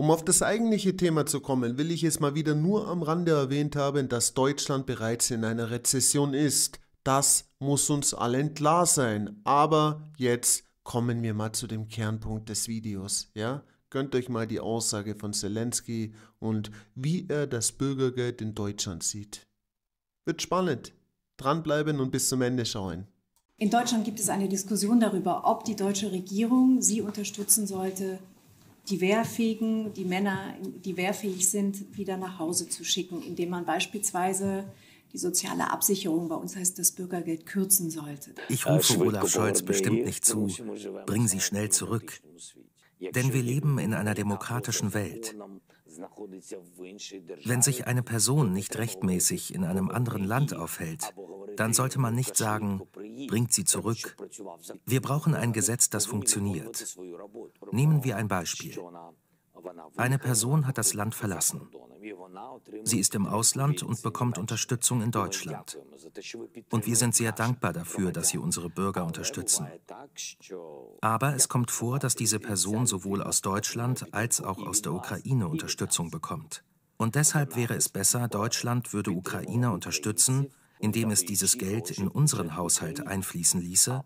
Um auf das eigentliche Thema zu kommen, will ich es mal wieder nur am Rande erwähnt haben, dass Deutschland bereits in einer Rezession ist. Das muss uns allen klar sein. Aber jetzt kommen wir mal zu dem Kernpunkt des Videos. Ja? Gönnt euch mal die Aussage von Zelensky und wie er das Bürgergeld in Deutschland sieht. Wird spannend. Dranbleiben und bis zum Ende schauen. In Deutschland gibt es eine Diskussion darüber, ob die deutsche Regierung sie unterstützen sollte die Wehrfähigen, die Männer, die wehrfähig sind, wieder nach Hause zu schicken, indem man beispielsweise die soziale Absicherung, bei uns heißt das Bürgergeld, kürzen sollte. Ich rufe Olaf Scholz bestimmt nicht zu, bring sie schnell zurück. Denn wir leben in einer demokratischen Welt. Wenn sich eine Person nicht rechtmäßig in einem anderen Land aufhält, dann sollte man nicht sagen, bringt sie zurück. Wir brauchen ein Gesetz, das funktioniert. Nehmen wir ein Beispiel. Eine Person hat das Land verlassen. Sie ist im Ausland und bekommt Unterstützung in Deutschland. Und wir sind sehr dankbar dafür, dass Sie unsere Bürger unterstützen. Aber es kommt vor, dass diese Person sowohl aus Deutschland als auch aus der Ukraine Unterstützung bekommt. Und deshalb wäre es besser, Deutschland würde Ukrainer unterstützen, indem es dieses Geld in unseren Haushalt einfließen ließe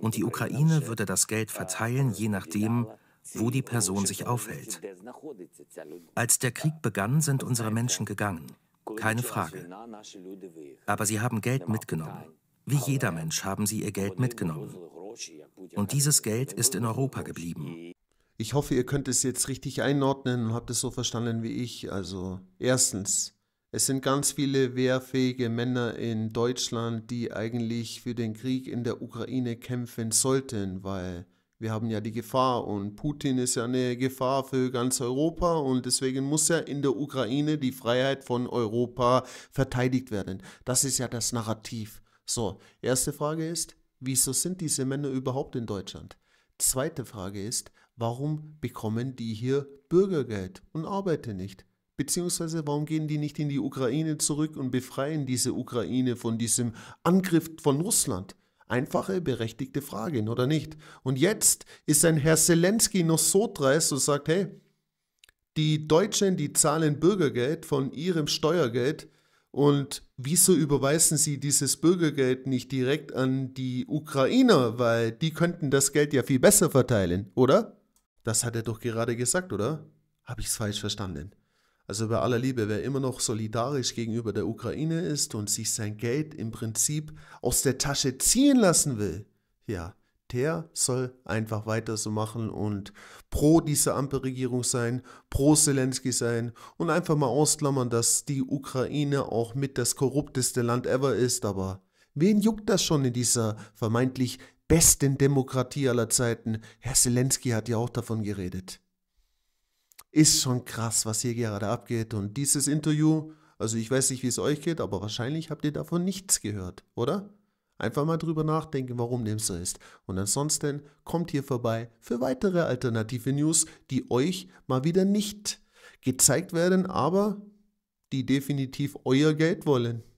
und die Ukraine würde das Geld verteilen, je nachdem, wo die Person sich aufhält. Als der Krieg begann, sind unsere Menschen gegangen, keine Frage. Aber sie haben Geld mitgenommen. Wie jeder Mensch haben sie ihr Geld mitgenommen. Und dieses Geld ist in Europa geblieben. Ich hoffe, ihr könnt es jetzt richtig einordnen und habt es so verstanden wie ich. Also erstens, es sind ganz viele wehrfähige Männer in Deutschland, die eigentlich für den Krieg in der Ukraine kämpfen sollten, weil wir haben ja die Gefahr und Putin ist ja eine Gefahr für ganz Europa und deswegen muss ja in der Ukraine die Freiheit von Europa verteidigt werden. Das ist ja das Narrativ. So, erste Frage ist, wieso sind diese Männer überhaupt in Deutschland? Zweite Frage ist, warum bekommen die hier Bürgergeld und arbeiten nicht? Beziehungsweise warum gehen die nicht in die Ukraine zurück und befreien diese Ukraine von diesem Angriff von Russland? Einfache, berechtigte Frage, oder nicht? Und jetzt ist ein Herr Zelensky noch so dreist und sagt, hey, die Deutschen, die zahlen Bürgergeld von ihrem Steuergeld und wieso überweisen sie dieses Bürgergeld nicht direkt an die Ukrainer, weil die könnten das Geld ja viel besser verteilen, oder? Das hat er doch gerade gesagt, oder? Habe ich es falsch verstanden? Also bei aller Liebe, wer immer noch solidarisch gegenüber der Ukraine ist und sich sein Geld im Prinzip aus der Tasche ziehen lassen will, ja, der soll einfach weiter so machen und pro dieser Ampelregierung sein, pro Zelensky sein und einfach mal ausklammern, dass die Ukraine auch mit das korrupteste Land ever ist. Aber wen juckt das schon in dieser vermeintlich besten Demokratie aller Zeiten? Herr Zelensky hat ja auch davon geredet ist schon krass, was hier gerade abgeht. Und dieses Interview, also ich weiß nicht, wie es euch geht, aber wahrscheinlich habt ihr davon nichts gehört, oder? Einfach mal drüber nachdenken, warum dem so ist. Und ansonsten kommt hier vorbei für weitere alternative News, die euch mal wieder nicht gezeigt werden, aber die definitiv euer Geld wollen.